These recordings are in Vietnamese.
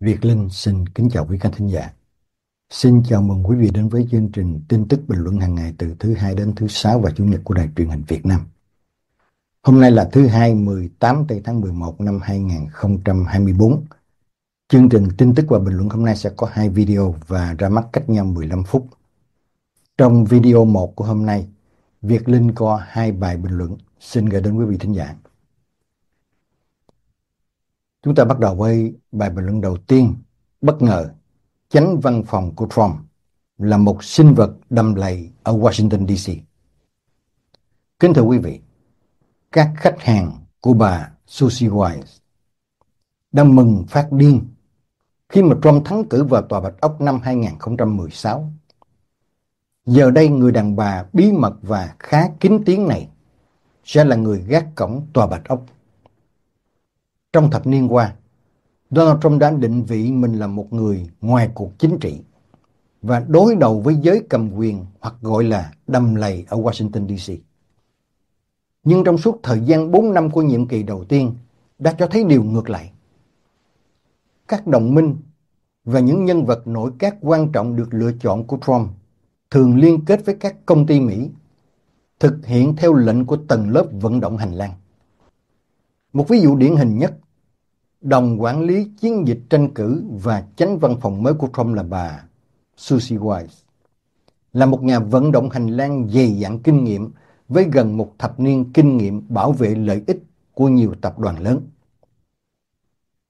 Việt Linh xin kính chào quý khán thính giả. Xin chào mừng quý vị đến với chương trình tin tức bình luận hàng ngày từ thứ hai đến thứ sáu và chủ nhật của Đài truyền hình Việt Nam. Hôm nay là thứ hai 18 tây tháng 11 năm 2024. Chương trình tin tức và bình luận hôm nay sẽ có hai video và ra mắt cách nhau 15 phút. Trong video 1 của hôm nay, Việt Linh có hai bài bình luận xin gửi đến quý vị thính giả. Chúng ta bắt đầu với bài bình luận đầu tiên. Bất ngờ, chánh văn phòng của Trump là một sinh vật đầm lầy ở Washington DC. Kính thưa quý vị, các khách hàng của bà Susie Wiles đang mừng phát điên khi mà Trump thắng cử vào Tòa Bạch Ốc năm 2016. Giờ đây người đàn bà bí mật và khá kín tiếng này sẽ là người gác cổng Tòa Bạch Ốc trong thập niên qua, Donald Trump đã định vị mình là một người ngoài cuộc chính trị và đối đầu với giới cầm quyền hoặc gọi là đầm lầy ở Washington DC. Nhưng trong suốt thời gian 4 năm của nhiệm kỳ đầu tiên đã cho thấy điều ngược lại. Các đồng minh và những nhân vật nổi các quan trọng được lựa chọn của Trump thường liên kết với các công ty Mỹ thực hiện theo lệnh của tầng lớp vận động hành lang. Một ví dụ điển hình nhất, đồng quản lý chiến dịch tranh cử và chánh văn phòng mới của Trump là bà Susie Wiles, là một nhà vận động hành lang dày dặn kinh nghiệm với gần một thập niên kinh nghiệm bảo vệ lợi ích của nhiều tập đoàn lớn.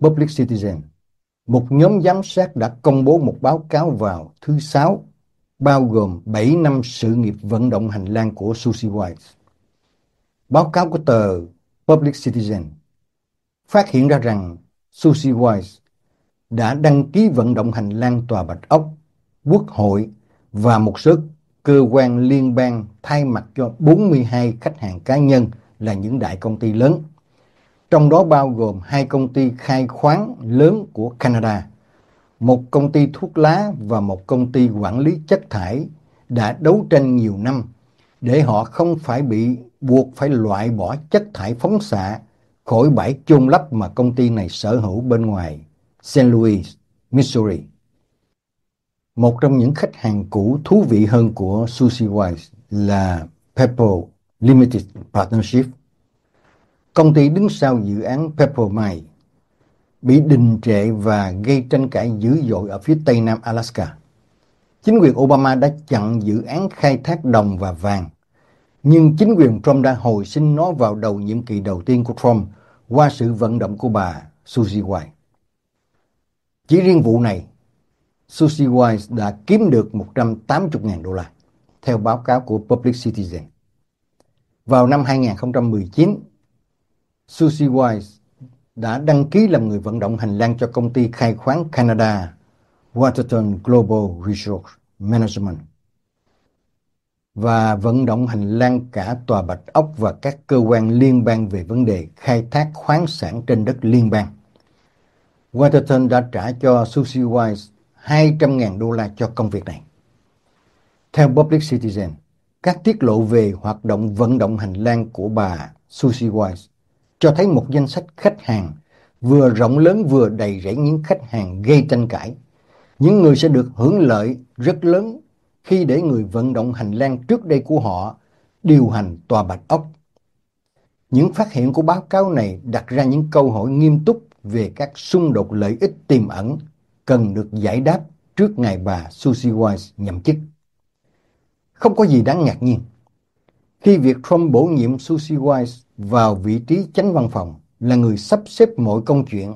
Public Citizen, một nhóm giám sát đã công bố một báo cáo vào thứ Sáu, bao gồm 7 năm sự nghiệp vận động hành lang của Susie Wiles. Báo cáo của tờ Public Citizen phát hiện ra rằng Susie Wise đã đăng ký vận động hành lang Tòa Bạch Ốc, Quốc hội và một số cơ quan liên bang thay mặt cho 42 khách hàng cá nhân là những đại công ty lớn. Trong đó bao gồm hai công ty khai khoáng lớn của Canada, một công ty thuốc lá và một công ty quản lý chất thải đã đấu tranh nhiều năm để họ không phải bị buộc phải loại bỏ chất thải phóng xạ khỏi bãi chôn lấp mà công ty này sở hữu bên ngoài St. Louis, Missouri. Một trong những khách hàng cũ thú vị hơn của Sushi Wise là Pebble Limited Partnership. Công ty đứng sau dự án Pebble Mine bị đình trệ và gây tranh cãi dữ dội ở phía tây nam Alaska. Chính quyền Obama đã chặn dự án khai thác đồng và vàng nhưng chính quyền Trump đã hồi sinh nó vào đầu nhiệm kỳ đầu tiên của Trump qua sự vận động của bà Susie Wiles. Chỉ riêng vụ này, Susie Wiles đã kiếm được 180.000 đô la, theo báo cáo của Public Citizen. Vào năm 2019, Susie Wiles đã đăng ký làm người vận động hành lang cho công ty khai khoáng Canada Waterton Global Resource Management và vận động hành lang cả tòa Bạch Ốc và các cơ quan liên bang về vấn đề khai thác khoáng sản trên đất liên bang. Waterton đã trả cho Susie Wise 200.000 đô la cho công việc này. Theo Public Citizen, các tiết lộ về hoạt động vận động hành lang của bà Susie Wise cho thấy một danh sách khách hàng vừa rộng lớn vừa đầy rẫy những khách hàng gây tranh cãi. Những người sẽ được hưởng lợi rất lớn khi để người vận động hành lang trước đây của họ điều hành tòa bạch ốc. Những phát hiện của báo cáo này đặt ra những câu hỏi nghiêm túc về các xung đột lợi ích tiềm ẩn cần được giải đáp trước ngày bà Susie Wise nhậm chức. Không có gì đáng ngạc nhiên. Khi việc Trump bổ nhiệm Susie Wise vào vị trí chánh văn phòng là người sắp xếp mọi công chuyện,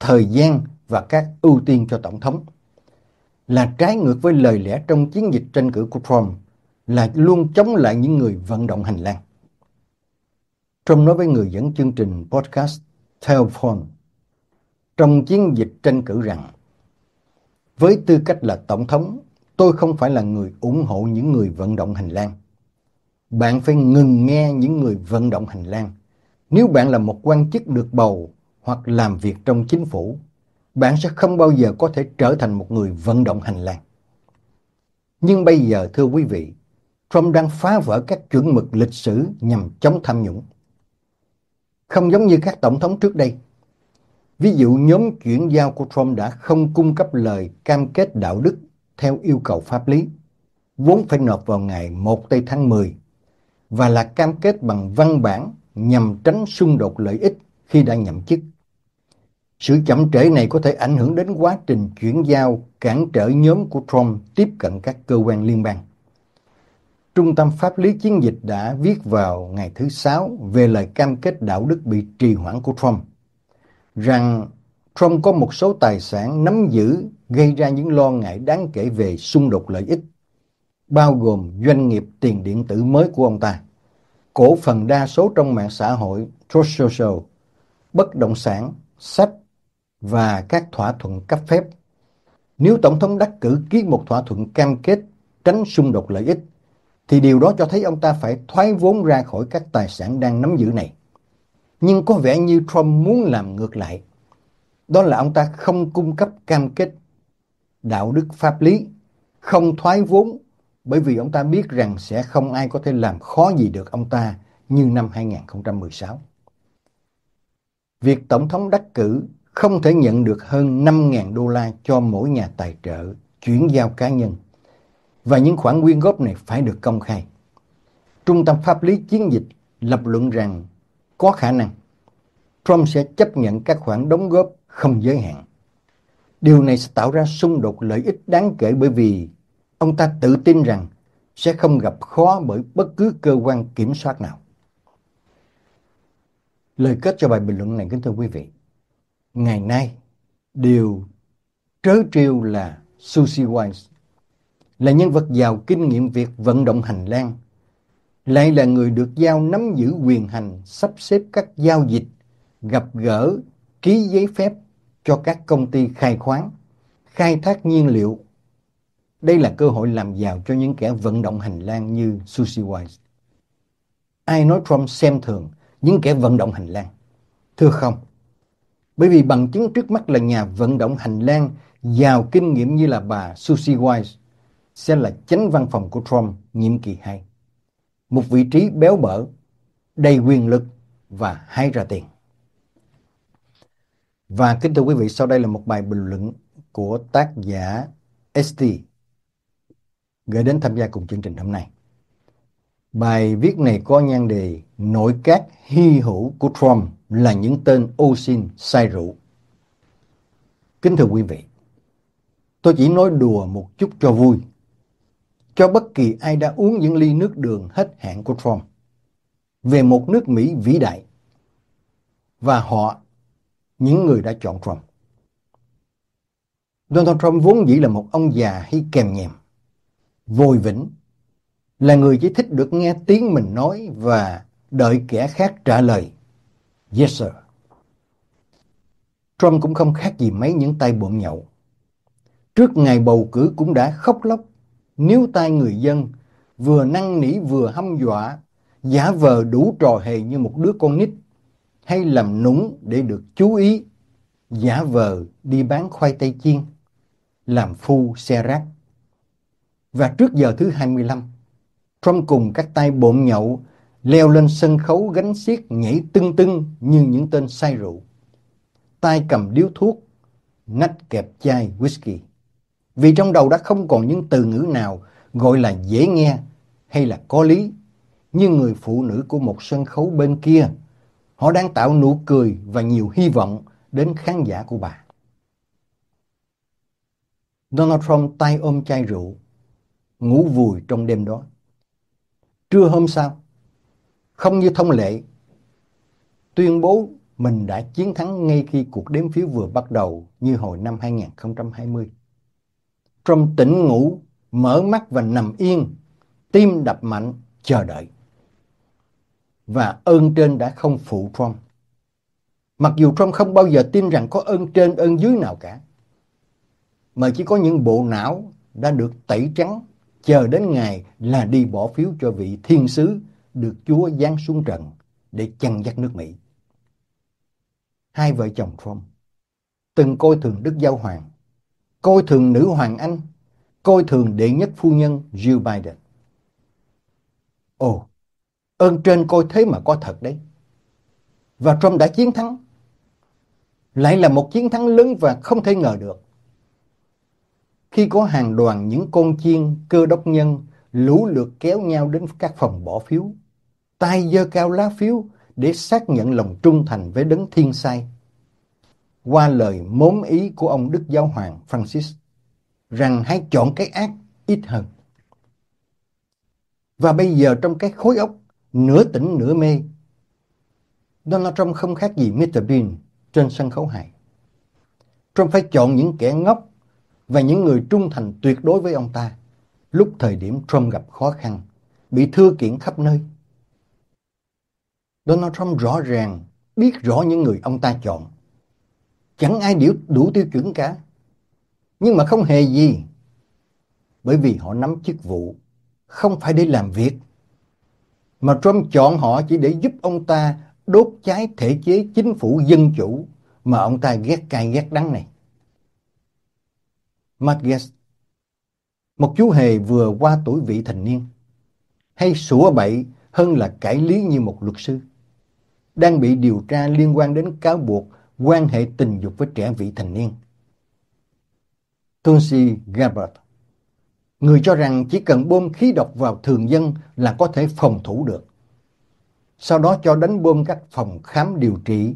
thời gian và các ưu tiên cho Tổng thống, là trái ngược với lời lẽ trong chiến dịch tranh cử của Trump là luôn chống lại những người vận động hành lang. Trump nói với người dẫn chương trình podcast Telephone trong chiến dịch tranh cử rằng với tư cách là tổng thống, tôi không phải là người ủng hộ những người vận động hành lang. Bạn phải ngừng nghe những người vận động hành lang. Nếu bạn là một quan chức được bầu hoặc làm việc trong chính phủ, bạn sẽ không bao giờ có thể trở thành một người vận động hành lang. Nhưng bây giờ thưa quý vị, Trump đang phá vỡ các chuẩn mực lịch sử nhằm chống tham nhũng. Không giống như các tổng thống trước đây, ví dụ nhóm chuyển giao của Trump đã không cung cấp lời cam kết đạo đức theo yêu cầu pháp lý, vốn phải nộp vào ngày 1 tây tháng 10, và là cam kết bằng văn bản nhằm tránh xung đột lợi ích khi đang nhậm chức. Sự chậm trễ này có thể ảnh hưởng đến quá trình chuyển giao, cản trở nhóm của Trump tiếp cận các cơ quan liên bang. Trung tâm Pháp lý Chiến dịch đã viết vào ngày thứ Sáu về lời cam kết đạo đức bị trì hoãn của Trump, rằng Trump có một số tài sản nắm giữ gây ra những lo ngại đáng kể về xung đột lợi ích, bao gồm doanh nghiệp tiền điện tử mới của ông ta, cổ phần đa số trong mạng xã hội, Social, bất động sản, sách và các thỏa thuận cấp phép. Nếu Tổng thống đắc cử ký một thỏa thuận cam kết tránh xung đột lợi ích, thì điều đó cho thấy ông ta phải thoái vốn ra khỏi các tài sản đang nắm giữ này. Nhưng có vẻ như Trump muốn làm ngược lại. Đó là ông ta không cung cấp cam kết đạo đức pháp lý, không thoái vốn bởi vì ông ta biết rằng sẽ không ai có thể làm khó gì được ông ta như năm 2016. Việc Tổng thống đắc cử không thể nhận được hơn 5.000 đô la cho mỗi nhà tài trợ chuyển giao cá nhân và những khoản quyên góp này phải được công khai. Trung tâm pháp lý chiến dịch lập luận rằng có khả năng Trump sẽ chấp nhận các khoản đóng góp không giới hạn. Điều này sẽ tạo ra xung đột lợi ích đáng kể bởi vì ông ta tự tin rằng sẽ không gặp khó bởi bất cứ cơ quan kiểm soát nào. Lời kết cho bài bình luận này kính thưa quý vị ngày nay đều trớ trêu là Susie Wise, là nhân vật giàu kinh nghiệm việc vận động hành lang, lại là người được giao nắm giữ quyền hành sắp xếp các giao dịch, gặp gỡ, ký giấy phép cho các công ty khai khoáng, khai thác nhiên liệu. Đây là cơ hội làm giàu cho những kẻ vận động hành lang như Susie Wise. Ai nói Trump xem thường những kẻ vận động hành lang? Thưa không, bởi vì bằng chứng trước mắt là nhà vận động hành lang giàu kinh nghiệm như là bà Susie Wise sẽ là chánh văn phòng của Trump nhiệm kỳ 2. Một vị trí béo bở, đầy quyền lực và hay ra tiền. Và kính thưa quý vị, sau đây là một bài bình luận của tác giả ST gửi đến tham gia cùng chương trình hôm nay. Bài viết này có nhan đề Nội các hy hữu của Trump là những tên ô xin say rượu. Kính thưa quý vị, tôi chỉ nói đùa một chút cho vui, cho bất kỳ ai đã uống những ly nước đường hết hạn của Trump về một nước Mỹ vĩ đại và họ, những người đã chọn Trump. Donald Trump vốn dĩ là một ông già hay kèm nhèm, vôi vĩnh, là người chỉ thích được nghe tiếng mình nói và đợi kẻ khác trả lời Yes sir. Trump cũng không khác gì mấy những tay bộn nhậu. Trước ngày bầu cử cũng đã khóc lóc, níu tay người dân, vừa năng nỉ vừa hăm dọa, giả vờ đủ trò hề như một đứa con nít, hay làm nũng để được chú ý, giả vờ đi bán khoai tây chiên, làm phu xe rác. Và trước giờ thứ 25, Trump cùng các tay bộn nhậu leo lên sân khấu gánh xiết nhảy tưng tưng như những tên say rượu. Tay cầm điếu thuốc, nách kẹp chai whisky. Vì trong đầu đã không còn những từ ngữ nào gọi là dễ nghe hay là có lý. Như người phụ nữ của một sân khấu bên kia, họ đang tạo nụ cười và nhiều hy vọng đến khán giả của bà. Donald Trump tay ôm chai rượu, ngủ vùi trong đêm đó. Trưa hôm sau, không như thông lệ, tuyên bố mình đã chiến thắng ngay khi cuộc đếm phiếu vừa bắt đầu như hồi năm 2020. Trong tỉnh ngủ, mở mắt và nằm yên, tim đập mạnh, chờ đợi. Và ơn trên đã không phụ Trump. Mặc dù Trump không bao giờ tin rằng có ơn trên ơn dưới nào cả, mà chỉ có những bộ não đã được tẩy trắng chờ đến ngày là đi bỏ phiếu cho vị thiên sứ được Chúa giáng xuống trần để chăn dắt nước Mỹ. Hai vợ chồng Trump từng coi thường Đức Giáo Hoàng, coi thường nữ hoàng Anh, coi thường đệ nhất phu nhân Jill Biden. Ồ, ơn trên coi thế mà có thật đấy. Và Trump đã chiến thắng. Lại là một chiến thắng lớn và không thể ngờ được. Khi có hàng đoàn những con chiên cơ đốc nhân lũ lượt kéo nhau đến các phòng bỏ phiếu tay dơ cao lá phiếu để xác nhận lòng trung thành với đấng thiên sai. Qua lời mốm ý của ông Đức Giáo Hoàng Francis, rằng hãy chọn cái ác ít hơn. Và bây giờ trong cái khối óc nửa tỉnh nửa mê, Donald Trump không khác gì Mr. Bean trên sân khấu hài. Trump phải chọn những kẻ ngốc và những người trung thành tuyệt đối với ông ta lúc thời điểm Trump gặp khó khăn, bị thưa kiện khắp nơi Donald Trump rõ ràng biết rõ những người ông ta chọn. Chẳng ai đủ, đủ tiêu chuẩn cả. Nhưng mà không hề gì. Bởi vì họ nắm chức vụ, không phải để làm việc. Mà Trump chọn họ chỉ để giúp ông ta đốt cháy thể chế chính phủ dân chủ mà ông ta ghét cay ghét đắng này. Matt Gaetz, một chú hề vừa qua tuổi vị thành niên, hay sủa bậy hơn là cải lý như một luật sư đang bị điều tra liên quan đến cáo buộc quan hệ tình dục với trẻ vị thành niên. Tulsi Gabbard Người cho rằng chỉ cần bơm khí độc vào thường dân là có thể phòng thủ được. Sau đó cho đánh bơm các phòng khám điều trị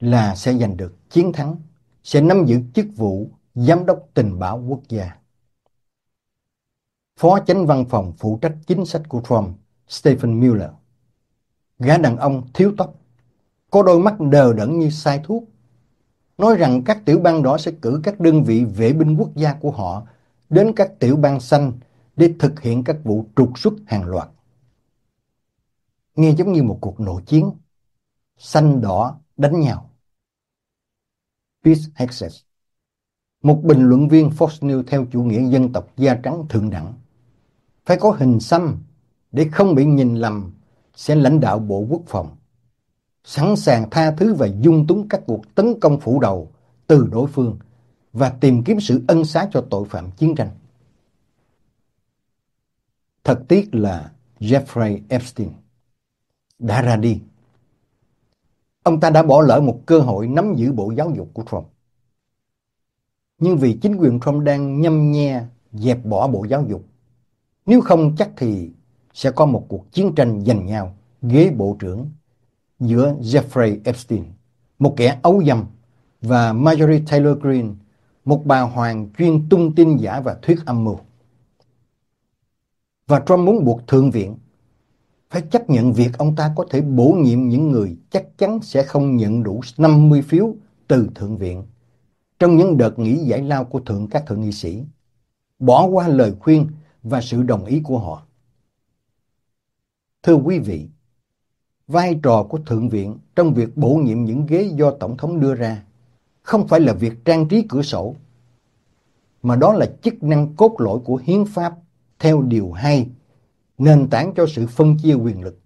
là sẽ giành được chiến thắng, sẽ nắm giữ chức vụ Giám đốc Tình báo Quốc gia. Phó chánh văn phòng phụ trách chính sách của Trump, Stephen Miller. Gã đàn ông thiếu tóc, có đôi mắt đờ đẫn như sai thuốc. Nói rằng các tiểu bang đỏ sẽ cử các đơn vị vệ binh quốc gia của họ đến các tiểu bang xanh để thực hiện các vụ trục xuất hàng loạt. Nghe giống như một cuộc nội chiến, xanh đỏ đánh nhau. peace Hexes, một bình luận viên Fox News theo chủ nghĩa dân tộc da trắng thượng đẳng, phải có hình xăm để không bị nhìn lầm sẽ lãnh đạo Bộ Quốc phòng sẵn sàng tha thứ và dung túng các cuộc tấn công phủ đầu từ đối phương và tìm kiếm sự ân xá cho tội phạm chiến tranh. Thật tiếc là Jeffrey Epstein đã ra đi. Ông ta đã bỏ lỡ một cơ hội nắm giữ bộ giáo dục của Trump. Nhưng vì chính quyền Trump đang nhâm nhe dẹp bỏ bộ giáo dục, nếu không chắc thì sẽ có một cuộc chiến tranh giành nhau ghế bộ trưởng giữa Jeffrey Epstein, một kẻ ấu dâm, và Marjorie Taylor Greene, một bà hoàng chuyên tung tin giả và thuyết âm mưu. Và Trump muốn buộc Thượng viện phải chấp nhận việc ông ta có thể bổ nhiệm những người chắc chắn sẽ không nhận đủ 50 phiếu từ Thượng viện trong những đợt nghỉ giải lao của thượng các thượng nghị sĩ, bỏ qua lời khuyên và sự đồng ý của họ. Thưa quý vị, vai trò của Thượng viện trong việc bổ nhiệm những ghế do Tổng thống đưa ra không phải là việc trang trí cửa sổ, mà đó là chức năng cốt lõi của hiến pháp theo điều 2, nền tảng cho sự phân chia quyền lực.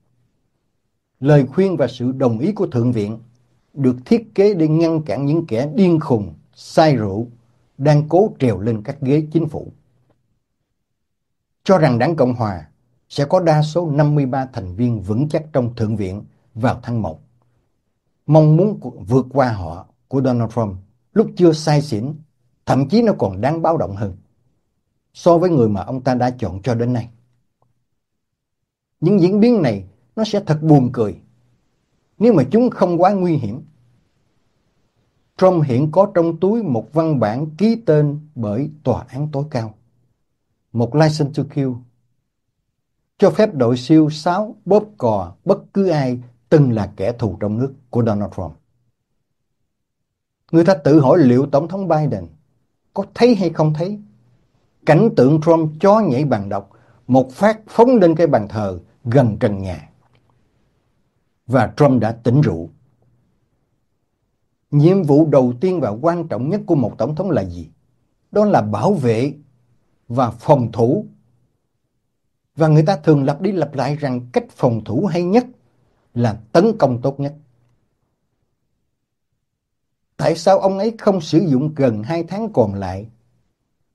Lời khuyên và sự đồng ý của Thượng viện được thiết kế để ngăn cản những kẻ điên khùng, say rượu, đang cố trèo lên các ghế chính phủ. Cho rằng đảng Cộng Hòa sẽ có đa số 53 thành viên vững chắc trong Thượng viện vào tháng 1. Mong muốn vượt qua họ của Donald Trump lúc chưa sai xỉn, thậm chí nó còn đáng báo động hơn so với người mà ông ta đã chọn cho đến nay. Những diễn biến này nó sẽ thật buồn cười nếu mà chúng không quá nguy hiểm. Trump hiện có trong túi một văn bản ký tên bởi Tòa án tối cao, một license to kill cho phép đội siêu 6 bóp cò bất cứ ai từng là kẻ thù trong nước của Donald Trump. Người ta tự hỏi liệu Tổng thống Biden có thấy hay không thấy cảnh tượng Trump chó nhảy bàn đọc một phát phóng lên cái bàn thờ gần trần nhà. Và Trump đã tỉnh rượu. Nhiệm vụ đầu tiên và quan trọng nhất của một tổng thống là gì? Đó là bảo vệ và phòng thủ và người ta thường lặp đi lặp lại rằng cách phòng thủ hay nhất là tấn công tốt nhất. Tại sao ông ấy không sử dụng gần 2 tháng còn lại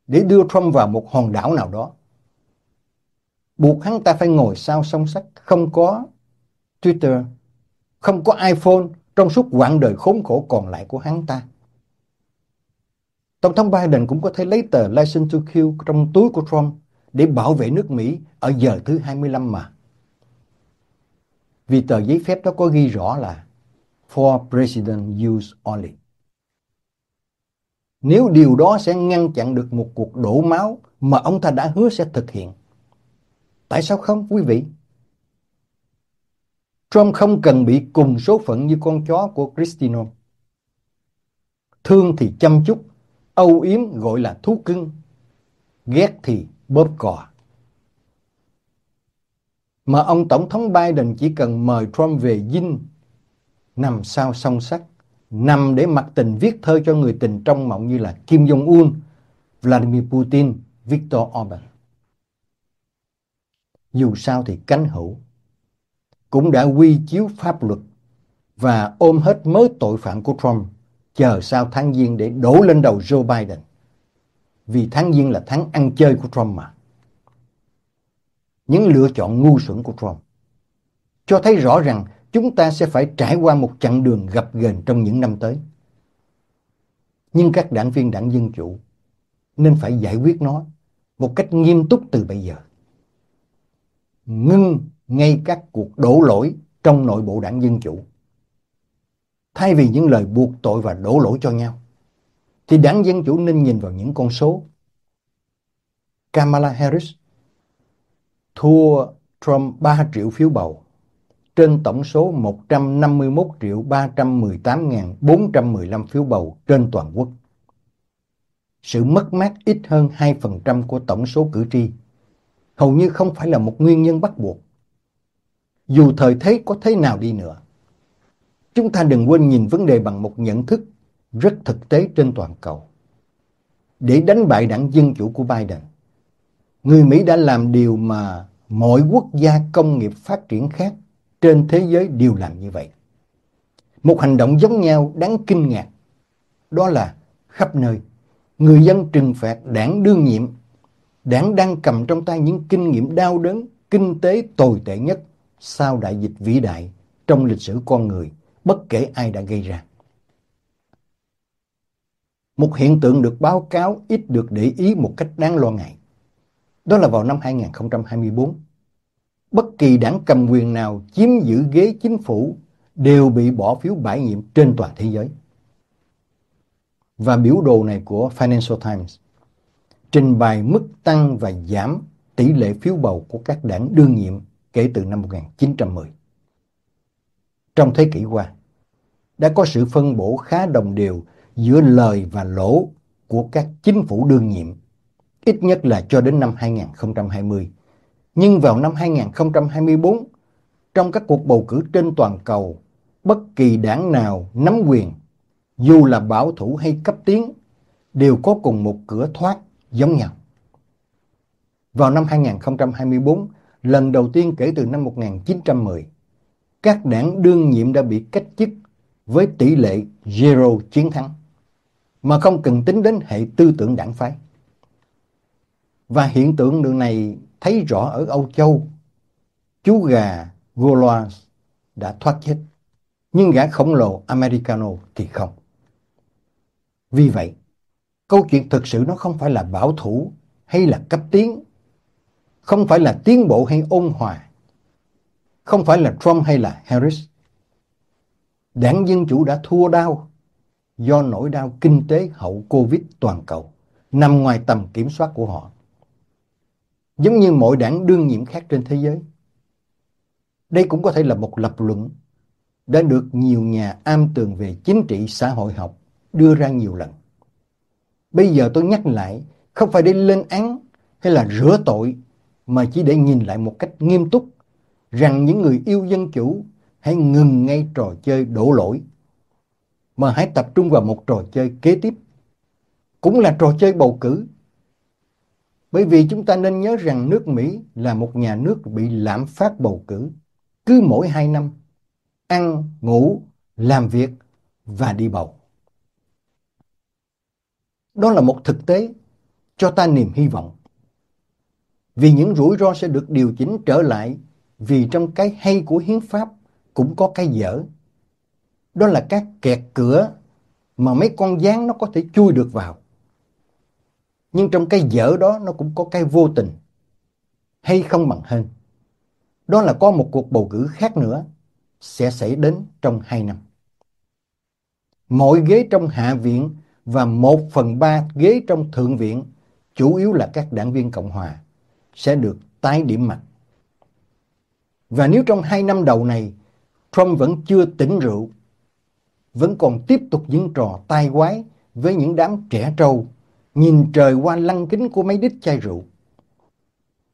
để đưa Trump vào một hòn đảo nào đó? Buộc hắn ta phải ngồi sau song sắt, không có Twitter, không có iPhone trong suốt quãng đời khốn khổ còn lại của hắn ta. Tổng thống Biden cũng có thể lấy tờ License to Kill trong túi của Trump để bảo vệ nước Mỹ ở giờ thứ 25 mà. Vì tờ giấy phép đó có ghi rõ là For President Use Only. Nếu điều đó sẽ ngăn chặn được một cuộc đổ máu mà ông ta đã hứa sẽ thực hiện. Tại sao không quý vị? Trump không cần bị cùng số phận như con chó của Cristino. Thương thì chăm chút, âu yếm gọi là thú cưng, ghét thì bóp cò. Mà ông Tổng thống Biden chỉ cần mời Trump về dinh, nằm sao song sắt nằm để mặc tình viết thơ cho người tình trong mộng như là Kim Jong-un, Vladimir Putin, Viktor Orbán. Dù sao thì cánh hữu cũng đã quy chiếu pháp luật và ôm hết mớ tội phạm của Trump chờ sao tháng Giêng để đổ lên đầu Joe Biden. Vì tháng Giêng là tháng ăn chơi của Trump mà. Những lựa chọn ngu xuẩn của Trump cho thấy rõ rằng chúng ta sẽ phải trải qua một chặng đường gập ghềnh trong những năm tới. Nhưng các đảng viên đảng Dân Chủ nên phải giải quyết nó một cách nghiêm túc từ bây giờ. Ngưng ngay các cuộc đổ lỗi trong nội bộ đảng Dân Chủ thay vì những lời buộc tội và đổ lỗi cho nhau thì đảng Dân Chủ nên nhìn vào những con số. Kamala Harris thua Trump 3 triệu phiếu bầu trên tổng số 151 triệu 318.415 phiếu bầu trên toàn quốc. Sự mất mát ít hơn 2% của tổng số cử tri hầu như không phải là một nguyên nhân bắt buộc. Dù thời thế có thế nào đi nữa, chúng ta đừng quên nhìn vấn đề bằng một nhận thức rất thực tế trên toàn cầu. Để đánh bại đảng Dân Chủ của Biden, người Mỹ đã làm điều mà mọi quốc gia công nghiệp phát triển khác trên thế giới đều làm như vậy. Một hành động giống nhau đáng kinh ngạc, đó là khắp nơi, người dân trừng phạt đảng đương nhiệm, đảng đang cầm trong tay những kinh nghiệm đau đớn, kinh tế tồi tệ nhất sau đại dịch vĩ đại trong lịch sử con người, bất kể ai đã gây ra một hiện tượng được báo cáo ít được để ý một cách đáng lo ngại. Đó là vào năm 2024, bất kỳ đảng cầm quyền nào chiếm giữ ghế chính phủ đều bị bỏ phiếu bãi nhiệm trên toàn thế giới. Và biểu đồ này của Financial Times trình bày mức tăng và giảm tỷ lệ phiếu bầu của các đảng đương nhiệm kể từ năm 1910. Trong thế kỷ qua, đã có sự phân bổ khá đồng đều giữa lời và lỗ của các chính phủ đương nhiệm, ít nhất là cho đến năm 2020. Nhưng vào năm 2024, trong các cuộc bầu cử trên toàn cầu, bất kỳ đảng nào nắm quyền, dù là bảo thủ hay cấp tiến, đều có cùng một cửa thoát giống nhau. Vào năm 2024, lần đầu tiên kể từ năm 1910, các đảng đương nhiệm đã bị cách chức với tỷ lệ zero chiến thắng mà không cần tính đến hệ tư tưởng đảng phái. Và hiện tượng đường này thấy rõ ở Âu Châu. Chú gà Goloas đã thoát chết, nhưng gã khổng lồ Americano thì không. Vì vậy, câu chuyện thực sự nó không phải là bảo thủ hay là cấp tiến, không phải là tiến bộ hay ôn hòa, không phải là Trump hay là Harris. Đảng Dân Chủ đã thua đau do nỗi đau kinh tế hậu Covid toàn cầu nằm ngoài tầm kiểm soát của họ. Giống như mọi đảng đương nhiệm khác trên thế giới. Đây cũng có thể là một lập luận đã được nhiều nhà am tường về chính trị xã hội học đưa ra nhiều lần. Bây giờ tôi nhắc lại, không phải để lên án hay là rửa tội, mà chỉ để nhìn lại một cách nghiêm túc rằng những người yêu dân chủ hãy ngừng ngay trò chơi đổ lỗi mà hãy tập trung vào một trò chơi kế tiếp, cũng là trò chơi bầu cử. Bởi vì chúng ta nên nhớ rằng nước Mỹ là một nhà nước bị lạm phát bầu cử cứ mỗi hai năm, ăn, ngủ, làm việc và đi bầu. Đó là một thực tế cho ta niềm hy vọng. Vì những rủi ro sẽ được điều chỉnh trở lại vì trong cái hay của hiến pháp cũng có cái dở đó là các kẹt cửa mà mấy con gián nó có thể chui được vào. Nhưng trong cái dở đó nó cũng có cái vô tình hay không bằng hơn. Đó là có một cuộc bầu cử khác nữa sẽ xảy đến trong 2 năm. Mọi ghế trong Hạ viện và 1 phần 3 ghế trong Thượng viện chủ yếu là các đảng viên Cộng Hòa sẽ được tái điểm mặt. Và nếu trong 2 năm đầu này Trump vẫn chưa tỉnh rượu vẫn còn tiếp tục những trò tai quái với những đám trẻ trâu nhìn trời qua lăng kính của mấy đít chai rượu.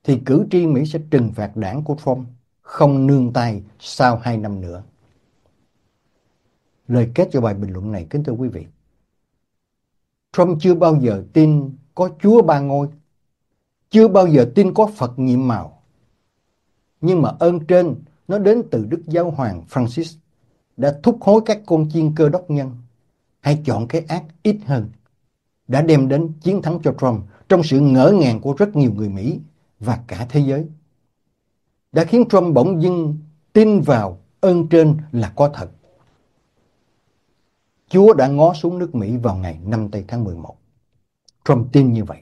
Thì cử tri Mỹ sẽ trừng phạt đảng của Trump không nương tay sau 2 năm nữa. Lời kết cho bài bình luận này kính thưa quý vị. Trump chưa bao giờ tin có Chúa ba ngôi, chưa bao giờ tin có Phật nhiệm màu. Nhưng mà ơn trên nó đến từ Đức Giáo Hoàng Francis đã thúc hối các con chiên cơ đốc nhân hãy chọn cái ác ít hơn đã đem đến chiến thắng cho Trump trong sự ngỡ ngàng của rất nhiều người Mỹ và cả thế giới. Đã khiến Trump bỗng dưng tin vào ơn trên là có thật. Chúa đã ngó xuống nước Mỹ vào ngày 5 tây tháng 11. Trump tin như vậy.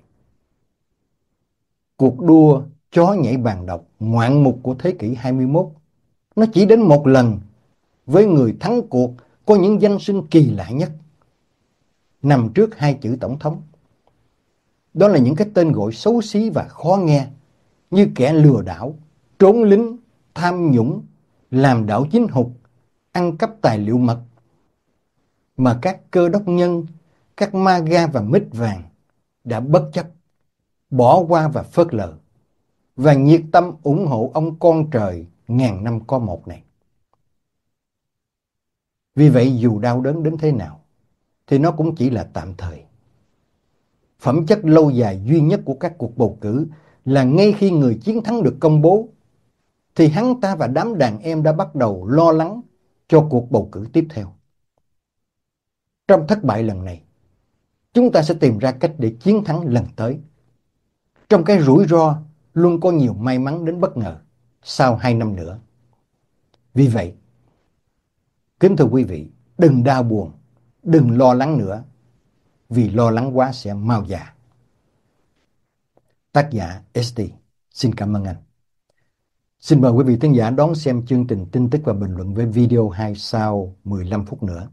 Cuộc đua chó nhảy bàn độc ngoạn mục của thế kỷ 21 nó chỉ đến một lần với người thắng cuộc có những danh sinh kỳ lạ nhất. Nằm trước hai chữ tổng thống. Đó là những cái tên gọi xấu xí và khó nghe như kẻ lừa đảo, trốn lính, tham nhũng, làm đảo chính hục, ăn cắp tài liệu mật. Mà các cơ đốc nhân, các ma ga và mít vàng đã bất chấp, bỏ qua và phớt lờ và nhiệt tâm ủng hộ ông con trời ngàn năm có một này. Vì vậy dù đau đớn đến thế nào, thì nó cũng chỉ là tạm thời. Phẩm chất lâu dài duy nhất của các cuộc bầu cử là ngay khi người chiến thắng được công bố, thì hắn ta và đám đàn em đã bắt đầu lo lắng cho cuộc bầu cử tiếp theo. Trong thất bại lần này, chúng ta sẽ tìm ra cách để chiến thắng lần tới. Trong cái rủi ro luôn có nhiều may mắn đến bất ngờ sau 2 năm nữa. Vì vậy, Kính thưa quý vị, đừng đau buồn, đừng lo lắng nữa, vì lo lắng quá sẽ mau già. Tác giả ST, xin cảm ơn anh. Xin mời quý vị khán giả đón xem chương trình tin tức và bình luận với video 2 sau 15 phút nữa.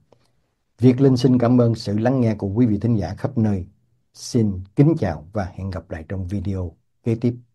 Việt Linh xin cảm ơn sự lắng nghe của quý vị khán giả khắp nơi. Xin kính chào và hẹn gặp lại trong video kế tiếp.